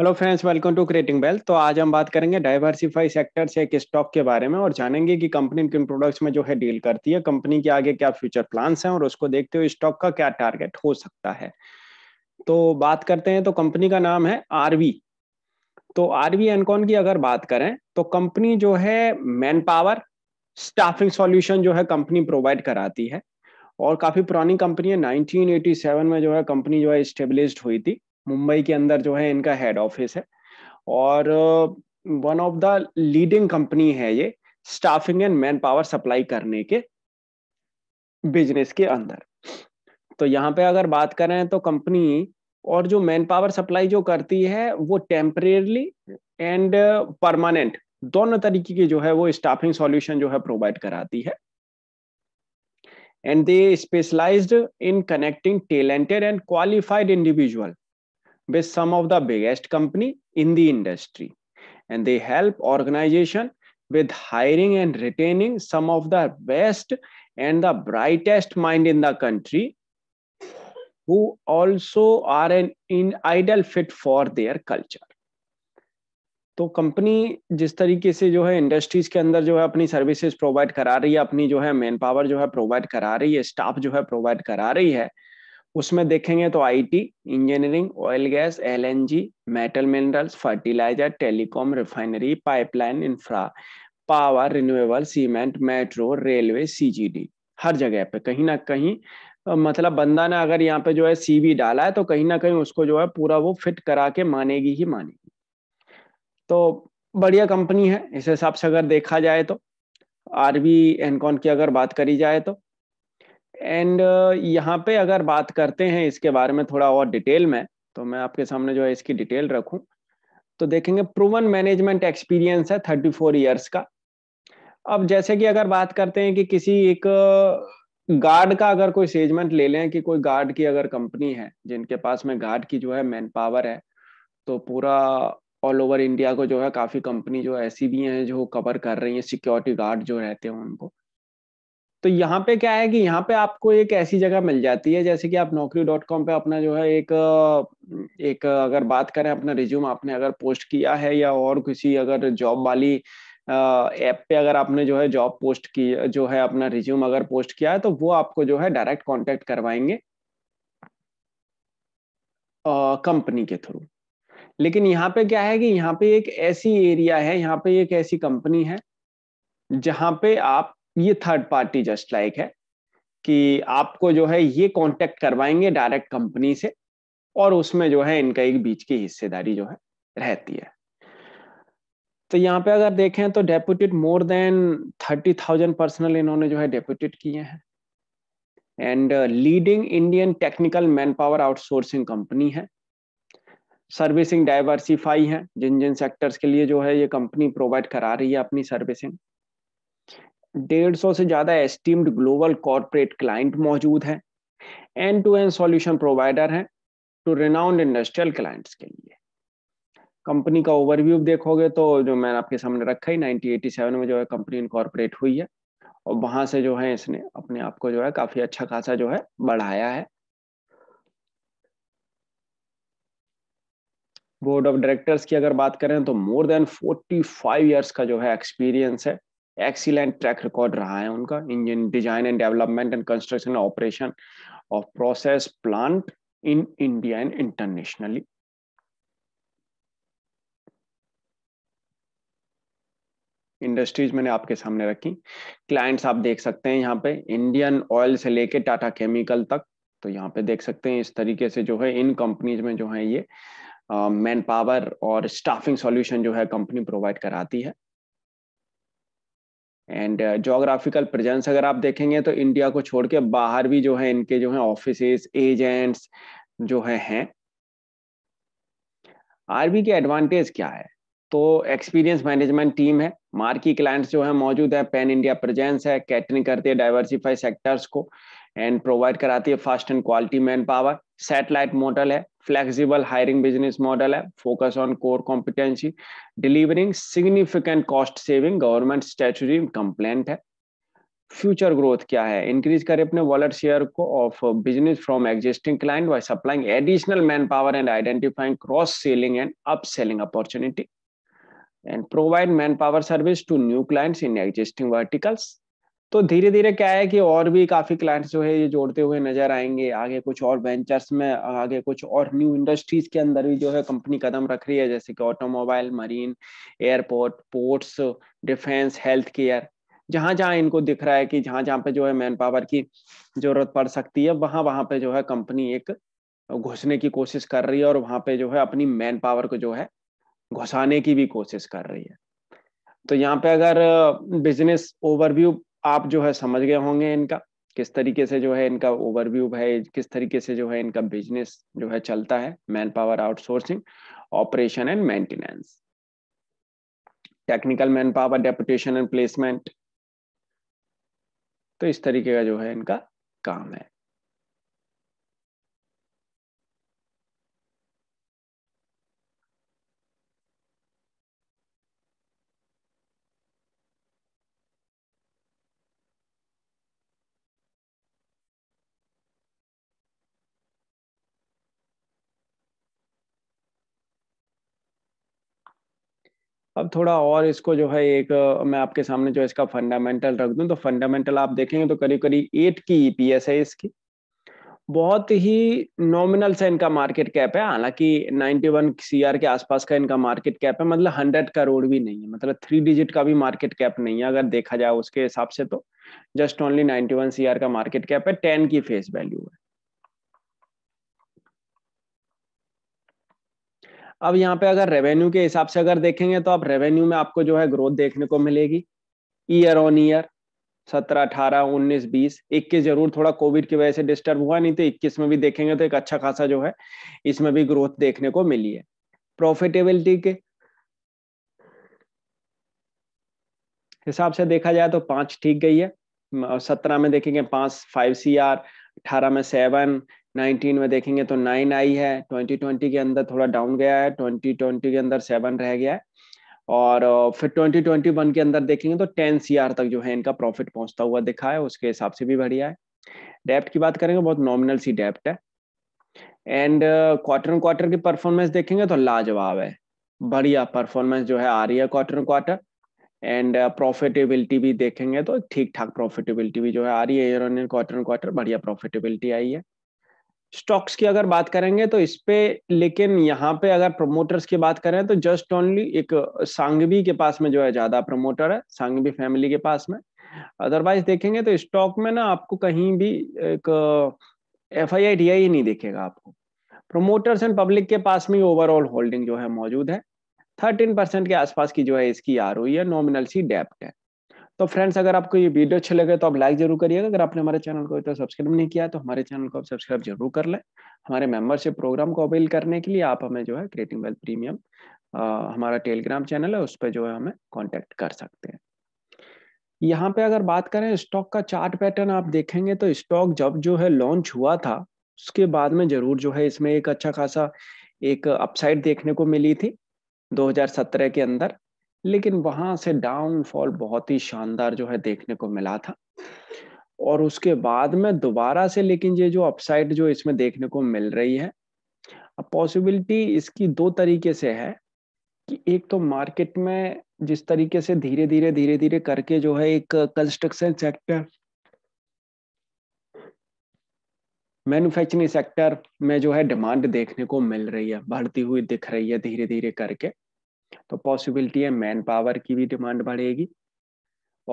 hello friends welcome to creating wealth तो आज हम बात करेंगे डाइवर्सिफाई सेक्टर से एक स्टॉक के बारे में और जानेंगे कि कंपनी किन प्रोडक्ट्स में जो है डील करती है कंपनी के आगे क्या फ्यूचर प्लान्स हैं और उसको देखते हुए स्टॉक का क्या टारगेट हो सकता है तो बात करते हैं तो कंपनी का नाम है आरवी तो आरवी एनकॉन की अगर बात करें तो कंपनी जो है मैन पावर स्टाफिंग सॉल्यूशन जो है कंपनी प्रोवाइड कराती है और काफी पुरानी कंपनी है 1987 में जो है कंपनी जो है स्टेब्लिश हुई थी मुंबई के अंदर जो है इनका हेड ऑफिस है और one of the leading company है ये staffing and man power supply करने के बिजनेस के अंदर तो यहाँ पे अगर बात करें तो कंपनी और जो मैन पावर सप्लाई जो करती है वो टेम्परेरली एंड परमानेंट दोनों तरीके की जो है वो स्टाफिंग सॉल्यूशन जो है प्रोवाइड कराती है and they specialised in connecting talented and qualified individual with some of the biggest company in the industry and they help organization with hiring and retaining some of the best and the brightest mind in the country who also are an in ideal fit for their culture तो company जिस तरीके से जो है industries के अंदर जो है अपनी सर्विसेज प्रोवाइड करा रही है अपनी जो है मैन पावर जो है प्रोवाइड करा रही है स्टाफ जो है प्रोवाइड करा रही है उसमें देखेंगे तो IT, engineering oil gas LNG, metal minerals fertiliser telecom refinery pipeline infra power renewable cement metro railway CGD हर जगह पे कहीं ना कहीं मतलब बंदा ने अगर यहाँ पे जो है सीवी डाला है तो कहीं ना कहीं उसको जो है पूरा वो फिट करा के मानेगी ही मानेगी तो बढ़िया कंपनी है इस हिसाब से अगर देखा जाए तो आरबी एनकॉन की अगर बात करी जाए तो एंड uh, यहाँ पे अगर बात करते हैं इसके बारे में थोड़ा और डिटेल में तो मैं आपके सामने जो है इसकी डिटेल रखूँ तो देखेंगे प्रूवन मैनेजमेंट एक्सपीरियंस है थर्टी फोर ईयर्स का अब जैसे कि अगर बात करते हैं कि किसी एक गार्ड uh, का अगर कोई सेजमेंट ले लें कि कोई गार्ड की अगर कंपनी है जिनके पास में गार्ड की जो है मैन पावर है तो पूरा ऑल ओवर इंडिया को जो है काफ़ी कंपनी जो ऐसी भी हैं जो कवर कर रही हैं सिक्योरिटी गार्ड जो रहते हैं उनको तो यहाँ पे क्या है कि यहाँ पे आपको एक ऐसी जगह मिल जाती है जैसे कि आप नौकरी डॉट कॉम पे अपना जो है एक एक अगर बात करें अपना रिज्यूम आपने अगर पोस्ट किया है या और किसी अगर जॉब वाली ऐप पे अगर आपने जो है जॉब पोस्ट की जो है अपना रिज्यूम अगर पोस्ट किया है तो वो आपको जो है डायरेक्ट कॉन्टेक्ट करवाएंगे कंपनी के थ्रू लेकिन यहाँ पे क्या है कि यहाँ पे एक ऐसी एरिया है यहाँ पे एक ऐसी कंपनी है जहाँ पे आप ये थर्ड पार्टी जस्ट लाइक है कि आपको जो है ये कांटेक्ट करवाएंगे डायरेक्ट कंपनी से और उसमें जो है इनका एक बीच की हिस्सेदारी जो है रहती है तो यहाँ पे अगर देखें तो deputed more than thirty thousand personal इन्होंने जो है डेप्यूटेड किए हैं and leading Indian technical man power outsourcing company है सर्विसिंग डाइवर्सिफाई है जिन जिन सेक्टर्स के लिए जो है ये कंपनी प्रोवाइड करा रही है अपनी सर्विसिंग डेढ़ सौ से ज़्यादा एस्टीम्ड ग्लोबल कॉरपोरेट क्लाइंट मौजूद हैं end to end solution provider हैं टू रिनाउंड इंडस्ट्रियल क्लाइंट्स के लिए कंपनी का ओवरव्यू देखोगे तो जो मैंने आपके सामने रखा ही 1987 में जो है कंपनी इनकॉर्पोरेट हुई है और वहां से जो है इसने अपने आप को जो है काफी अच्छा खासा जो है बढ़ाया है बोर्ड ऑफ डायरेक्टर्स की अगर बात करें तो मोर देन 45 फाइव ईयर्स का जो है एक्सपीरियंस है एक्सीलेंट ट्रैक रिकॉर्ड रहा है उनका engine design and development and construction operation of process plant in India and internationally industries मैंने आपके सामने रखी क्लाइंट्स आप देख सकते हैं यहाँ पे इंडियन ऑयल से लेके टाटा केमिकल तक तो यहाँ पे देख सकते हैं इस तरीके से जो है इन कंपनीज में जो है ये मैन uh, पावर और स्टाफिंग सॉल्यूशन जो है कंपनी प्रोवाइड कराती है एंड जोग्राफिकल प्रेजेंस अगर आप देखेंगे तो इंडिया को छोड़ के बाहर भी जो है इनके जो है ऑफिस एजेंट्स जो है हैं आरबी के एडवांटेज क्या है तो एक्सपीरियंस मैनेजमेंट टीम है मार्की क्लाइंट्स जो है मौजूद है पैन इंडिया प्रेजेंस है कैटरिंग करते हैं डाइवर्सिफाई सेक्टर्स को एंड प्रोवाइड कराती है fast and quality man power satellite model है फ्लेक्सिबल हायरिंग बिजनेस मॉडल है focus on core competency delivering significant cost saving government statutory compliant है फ्यूचर ग्रोथ क्या है इंक्रीज करें अपने वॉलेट शेयर को of business from existing client by supplying additional man power and identifying cross selling and up selling opportunity and provide man power service to new clients in existing verticals तो धीरे धीरे क्या है कि और भी काफी क्लाइंट्स जो है ये जोड़ते हुए नजर आएंगे आगे कुछ और वेंचर्स में आगे कुछ और न्यू इंडस्ट्रीज के अंदर भी जो है कंपनी कदम रख रही है जैसे कि automobile marine airport ports defence health care जहां जहां इनको दिख रहा है कि जहां जहां पे जो है मैन पावर की जरूरत पड़ सकती है वहां वहां पे जो है कंपनी एक घुसने की कोशिश कर रही है और वहां पे जो है अपनी मैन पावर को जो है घुसाने की भी कोशिश कर रही है तो यहाँ पे अगर बिजनेस ओवरव्यू आप जो है समझ गए होंगे इनका किस तरीके से जो है इनका ओवरव्यू है किस तरीके से जो है इनका बिजनेस जो है चलता है man power outsourcing operation and maintenance technical man power deputation and placement तो इस तरीके का जो है इनका काम है अब थोड़ा और इसको जो है एक मैं आपके सामने जो इसका फंडामेंटल रख दूं तो फंडामेंटल आप देखेंगे तो करीब करीब एट की ईपीएस है इसकी बहुत ही नॉमिनल सा इनका मार्केट कैप है हालांकि 91 वन के आसपास का इनका मार्केट कैप है मतलब 100 करोड़ भी नहीं है मतलब थ्री डिजिट का भी मार्केट कैप नहीं है अगर देखा जाए उसके हिसाब से तो जस्ट ओनली 91 वन का मार्केट कैप है 10 की फेस वैल्यू है अब यहाँ पे अगर रेवेन्यू के हिसाब से अगर देखेंगे तो आप रेवेन्यू में आपको जो है ग्रोथ देखने को मिलेगी ईयर ऑन ईयर सत्रह अठारह उन्नीस बीस इक्कीस जरूर थोड़ा कोविड की वजह से डिस्टर्ब हुआ नहीं तो इक्कीस में भी देखेंगे तो एक अच्छा खासा जो है इसमें भी ग्रोथ देखने को मिली है प्रॉफिटेबिलिटी के हिसाब से देखा जाए तो पांच ठीक गई है सत्रह में देखेंगे पांच फाइव सी आर अठारह में सेवन 19 में देखेंगे तो 9 आई है 2020 के अंदर थोड़ा डाउन गया है 2020 के अंदर 7 रह गया है और फिर 2021 के अंदर देखेंगे तो 10 आर तक जो है इनका प्रॉफिट पहुंचता हुआ दिखा है उसके हिसाब से भी बढ़िया है डेप्ट की बात करेंगे बहुत नॉमिनल सी डेप्ट है एंड क्वार्टर एंड क्वार्टर की परफॉर्मेंस देखेंगे तो लाजवाब है बढ़िया परफॉर्मेंस जो है आ रही है quarter and quarter and profitability भी देखेंगे तो ठीक ठाक प्रॉफिटेबिलिटी भी जो है आ रही है क्वार्टर एंड क्वार्टर बढ़िया प्रॉफिटेबिलिटी आई है स्टॉक्स की अगर बात करेंगे तो इस पे लेकिन यहाँ पे अगर प्रमोटर्स की बात करें तो जस्ट ओनली एक सांगवी के पास में जो है ज्यादा प्रमोटर है सांगवी फैमिली के पास में अदरवाइज देखेंगे तो स्टॉक में ना आपको कहीं भी एक एफ आई आई डी नहीं देखेगा आपको प्रोमोटर्स एंड पब्लिक के पास में ओवरऑल होल्डिंग जो है मौजूद है थर्टीन परसेंट के आसपास की जो है इसकी आर e है नॉमिनल सी डेप्ट है तो फ्रेंड्स अगर आपको ये वीडियो अच्छे लगे तो आप लाइक जरूर करिएगा अगर आपने हमारे चैनल को तो सब्सक्राइब नहीं किया तो हमारे चैनल को आप सब्सक्राइब जरूर कर लें हमारे मेंबरशिप प्रोग्राम को अवेल करने के लिए आप हमें जो है क्रिएटिंग वेल्थ प्रीमियम हमारा टेलीग्राम चैनल है उस पर जो है हमें कॉन्टेक्ट कर सकते हैं यहाँ पे अगर बात करें स्टॉक का चार्ट पैटर्न आप देखेंगे तो स्टॉक जब जो है लॉन्च हुआ था उसके बाद में जरूर जो है इसमें एक अच्छा खासा एक अपसाइड देखने को मिली थी 2017 के अंदर लेकिन वहां से डाउनफॉल बहुत ही शानदार जो है देखने को मिला था और उसके बाद में दोबारा से लेकिन ये जो अपसाइड जो इसमें देखने को मिल रही है पॉसिबिलिटी इसकी दो तरीके से है कि एक तो मार्केट में जिस तरीके से धीरे धीरे धीरे धीरे करके जो है एक कंस्ट्रक्शन सेक्टर मैन्युफैक्चरिंग सेक्टर में जो है डिमांड देखने को मिल रही है बढ़ती हुई दिख रही है धीरे धीरे करके तो पॉसिबिलिटी है मैन पावर की भी डिमांड बढ़ेगी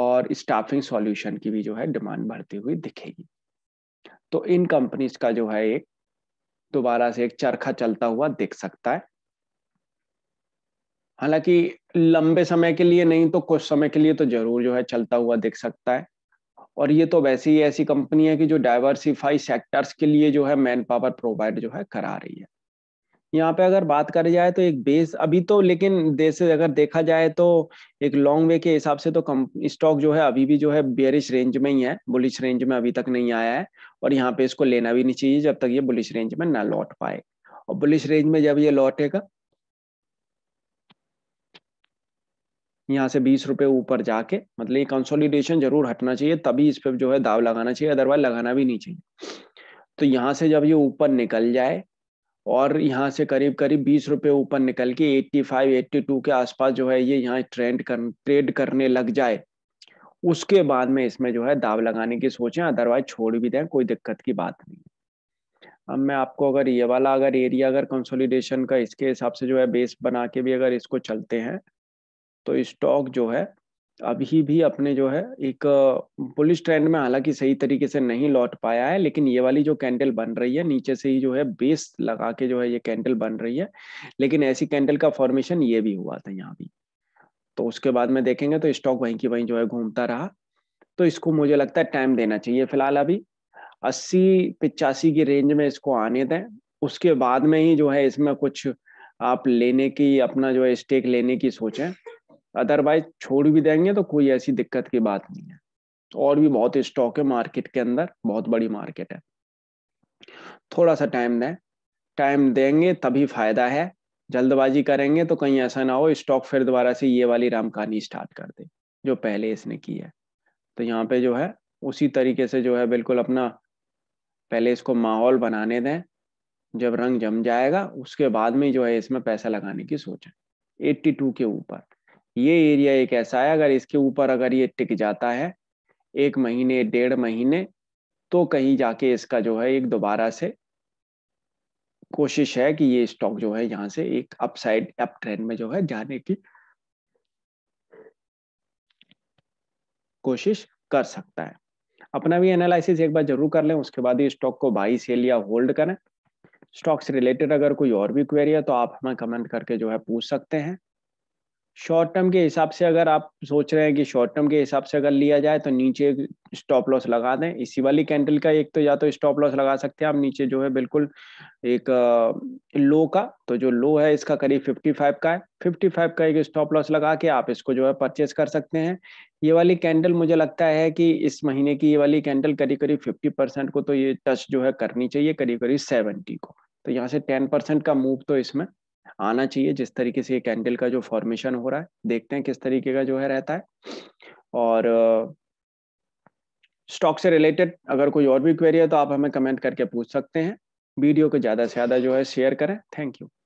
और स्टाफिंग सॉल्यूशन की भी जो है डिमांड बढ़ती हुई दिखेगी तो इन कंपनीज का जो है एक दोबारा से एक चरखा चलता हुआ दिख सकता है हालांकि लंबे समय के लिए नहीं तो कुछ समय के लिए तो जरूर जो है चलता हुआ दिख सकता है और ये तो वैसे ही ऐसी कंपनी है कि जो डाइवर्सिफाई सेक्टर्स के लिए जो है मैन पावर प्रोवाइड जो है करा रही है यहाँ पे अगर बात करी जाए तो एक बेस अभी तो लेकिन देश अगर देखा जाए तो एक लॉन्ग वे के हिसाब से तो कम स्टॉक जो है अभी भी जो है बेरिश रेंज में ही है बुलिश रेंज में अभी तक नहीं आया है और यहाँ पे इसको लेना भी नहीं चाहिए जब तक ये बुलिश रेंज में ना लौट पाए और बुलिश रेंज में जब ये लौटेगा यहाँ से बीस रुपए ऊपर जाके मतलब ये कंसोलिडेशन जरूर हटना चाहिए तभी इस पर जो है दाव लगाना चाहिए अदरवाइज लगाना भी नहीं चाहिए तो यहाँ से जब ये ऊपर निकल जाए और यहाँ से करीब करीब बीस रुपये ऊपर निकल के एट्टी फाइव एट्टी टू के आसपास जो है ये यहाँ ट्रेंड कर ट्रेड करने लग जाए उसके बाद में इसमें जो है दाव लगाने की सोचें अदरवाइज छोड़ भी दें कोई दिक्कत की बात नहीं अब मैं आपको अगर ये वाला अगर एरिया अगर कंसोलिडेशन का इसके हिसाब से जो है बेस बना के भी अगर इसको चलते हैं तो स्टॉक जो है अभी भी अपने जो है एक पुलिस ट्रेंड में हालांकि सही तरीके से नहीं लौट पाया है लेकिन ये वाली जो कैंडल बन रही है नीचे से ही जो है बेस लगा के जो है ये कैंडल बन रही है लेकिन ऐसी कैंडल का फॉर्मेशन ये भी हुआ था यहाँ भी तो उसके बाद में देखेंगे तो स्टॉक वहीं की वहीं जो है घूमता रहा तो इसको मुझे लगता है टाइम देना चाहिए फिलहाल अभी अस्सी पिचासी की रेंज में इसको आने दें उसके बाद में ही जो है इसमें कुछ आप लेने की अपना जो है स्टेक लेने की सोचें अदरवाइज छोड़ भी देंगे तो कोई ऐसी दिक्कत की बात नहीं है और भी बहुत स्टॉक है मार्केट के अंदर बहुत बड़ी मार्केट है थोड़ा सा टाइम दें टाइम देंगे तभी फायदा है जल्दबाजी करेंगे तो कहीं ऐसा ना हो स्टॉक फिर दोबारा से ये वाली राम कहानी स्टार्ट कर दे जो पहले इसने की है तो यहाँ पे जो है उसी तरीके से जो है बिल्कुल अपना पहले इसको माहौल बनाने दें जब रंग जम जाएगा उसके बाद में जो है इसमें पैसा लगाने की सोचें 82 के ऊपर ये एरिया एक ऐसा है अगर इसके ऊपर अगर ये टिक जाता है एक महीने डेढ़ महीने तो कहीं जाके इसका जो है एक दोबारा से कोशिश है कि ये स्टॉक जो है यहाँ से एक अपसाइड अप ट्रेंड में जो है जाने की कोशिश कर सकता है अपना भी एनालिसिस एक बार जरूर कर लें उसके बाद ही स्टॉक को बाई सेल या होल्ड करें स्टॉक से रिलेटेड अगर कोई और भी क्वेरी है तो आप हमें कमेंट करके जो है पूछ सकते हैं शॉर्ट टर्म के हिसाब से अगर आप सोच रहे हैं कि शॉर्ट टर्म के हिसाब से अगर लिया जाए तो नीचे स्टॉप लॉस लगा दें इसी वाली कैंडल का एक तो या तो स्टॉप लॉस लगा सकते हैं आप नीचे जो है बिल्कुल एक लो का तो जो लो है इसका करीब 55 का है 55 का एक स्टॉप लॉस लगा के आप इसको जो है परचेज कर सकते हैं ये वाली कैंडल मुझे लगता है कि इस महीने की ये वाली कैंडल करीब करीब फिफ्टी परसेंट को तो ये टच जो है करनी चाहिए करीब करीब सेवेंटी को तो यहाँ से टेन परसेंट का मूव तो इसमें आना चाहिए जिस तरीके से ये कैंडल का जो फॉर्मेशन हो रहा है देखते हैं किस तरीके का जो है रहता है और स्टॉक से रिलेटेड अगर कोई और भी क्वेरी है तो आप हमें कमेंट करके पूछ सकते हैं वीडियो को ज़्यादा से ज़्यादा जो है शेयर करें थैंक यू